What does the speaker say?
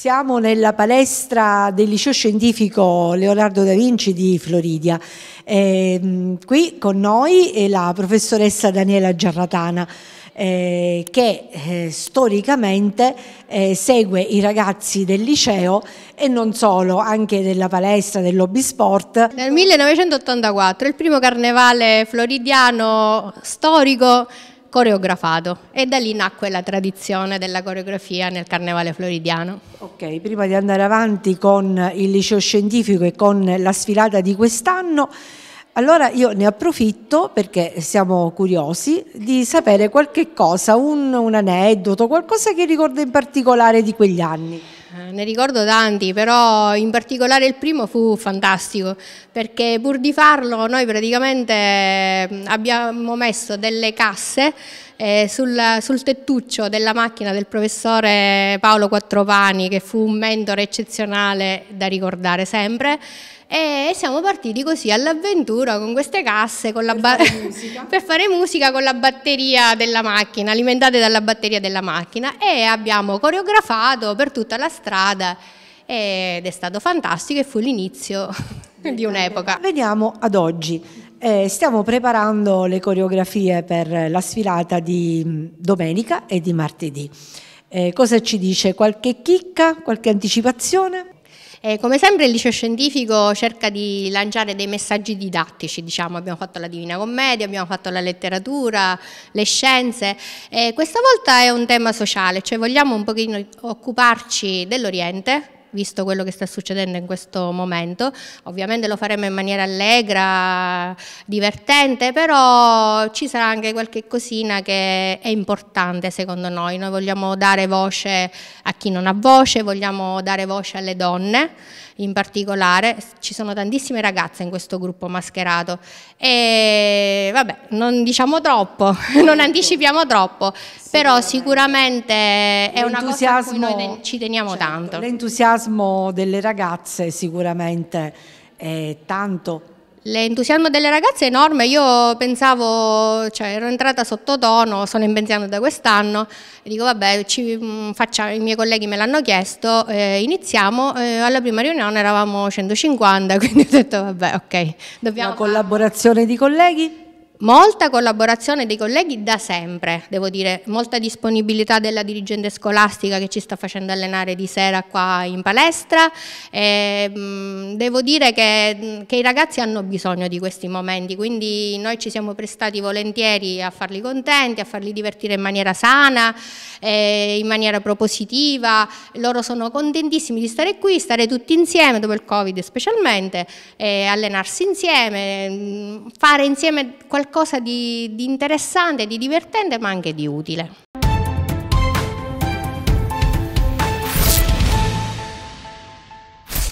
Siamo nella palestra del liceo scientifico Leonardo da Vinci di Floridia. Eh, qui con noi è la professoressa Daniela Giarratana. Eh, che eh, storicamente eh, segue i ragazzi del liceo e non solo, anche della palestra, del lobby sport. Nel 1984, il primo carnevale floridiano storico coreografato e da lì nacque la tradizione della coreografia nel Carnevale Floridiano. Ok, prima di andare avanti con il liceo scientifico e con la sfilata di quest'anno, allora io ne approfitto perché siamo curiosi di sapere qualche cosa, un, un aneddoto, qualcosa che ricorda in particolare di quegli anni. Eh, ne ricordo tanti, però in particolare il primo fu fantastico, perché pur di farlo noi praticamente eh, abbiamo messo delle casse eh, sul, sul, tettuccio della macchina del professore Paolo Quattropani, che fu un mentore eccezionale da ricordare sempre, e siamo partiti così all'avventura con queste casse con per, fare per, fare musica con la batteria della macchina, alimentate dalla batteria della macchina e abbiamo coreografato per tutta la strada ed è stato fantastico e fu l'inizio di un'epoca. Vediamo ad oggi. Eh, stiamo preparando le coreografie per la sfilata di mm, domenica e di martedì. Eh, cosa ci dice? Qualche chicca? Qualche anticipazione? Eh, come sempre il liceo scientifico cerca di lanciare dei messaggi didattici, diciamo. abbiamo fatto la Divina Commedia, abbiamo fatto la letteratura, le scienze, eh, questa volta è un tema sociale, cioè vogliamo un pochino occuparci dell'Oriente, visto quello che sta succedendo in questo momento. Ovviamente lo faremo in maniera allegra, divertente, però ci sarà anche qualche cosina che è importante secondo noi. Noi vogliamo dare voce a chi non ha voce, vogliamo dare voce alle donne in particolare. Ci sono tantissime ragazze in questo gruppo mascherato e vabbè, non diciamo troppo, non anticipiamo troppo, però sicuramente è una cosa a cui noi ci teniamo certo. tanto. L'entusiasmo L'entusiasmo delle ragazze sicuramente è tanto. L'entusiasmo delle ragazze è enorme, io pensavo, cioè ero entrata sottotono, sono in pensione da quest'anno, dico vabbè, ci, mm, facciamo, i miei colleghi me l'hanno chiesto, eh, iniziamo, eh, alla prima riunione eravamo 150, quindi ho detto vabbè ok. Dobbiamo La collaborazione di colleghi? Molta collaborazione dei colleghi da sempre, devo dire, molta disponibilità della dirigente scolastica che ci sta facendo allenare di sera qua in palestra. E, ehm, mh, devo dire che, che, i ragazzi hanno bisogno di questi momenti, quindi noi ci siamo prestati volentieri a farli contenti, a farli divertire in maniera sana, eh, in maniera propositiva. Loro sono contentissimi di stare qui, stare tutti insieme, dopo il Covid specialmente, eh, allenarsi insieme, mm, fare insieme qualcosa qualcosa di, di interessante, di divertente ma anche di utile.